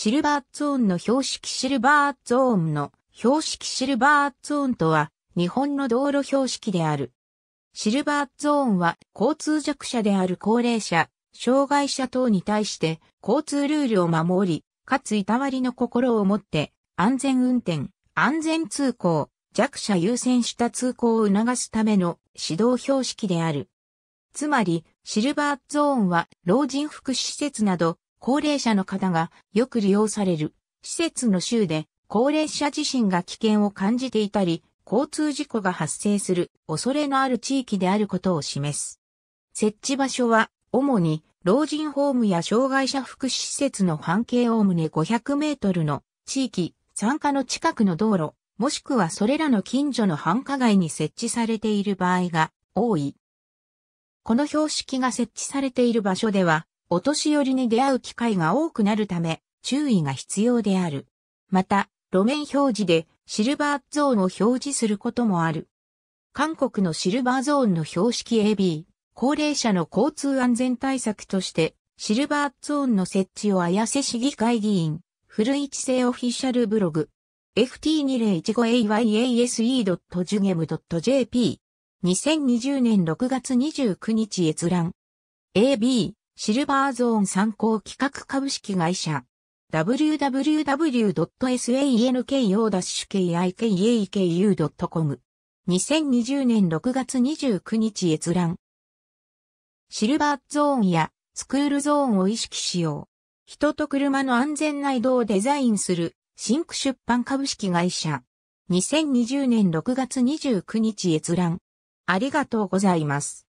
シルバーツーンの標識シルバーツーンの標識シルバーツーンとは日本の道路標識である。シルバーツーンは交通弱者である高齢者、障害者等に対して交通ルールを守り、かついたわりの心を持って安全運転、安全通行、弱者優先した通行を促すための指導標識である。つまり、シルバーゾーンは老人福祉施設など高齢者の方がよく利用される施設の州で高齢者自身が危険を感じていたり、交通事故が発生する恐れのある地域であることを示す。設置場所は主に老人ホームや障害者福祉施設の半径おおむね500メートルの地域、参加の近くの道路、もしくはそれらの近所の繁華街に設置されている場合が多い。この標識が設置されている場所では、お年寄りに出会う機会が多くなるため、注意が必要である。また、路面表示でシルバーゾーンを表示することもある。韓国のシルバーゾーンの標識 AB、高齢者の交通安全対策として、シルバーゾーンの設置を綾瀬市議会議員、古市政オフィシャルブログ、ft2015ayase.jugem.jp、2020年6月29日閲覧。AB、シルバーゾーン参考企画株式会社。www.sanko-keiku.com。2020年6月29日閲覧。シルバーゾーンやスクールゾーンを意識しよう。人と車の安全な移動をデザインするシンク出版株式会社。2020年6月29日閲覧。ありがとうございます。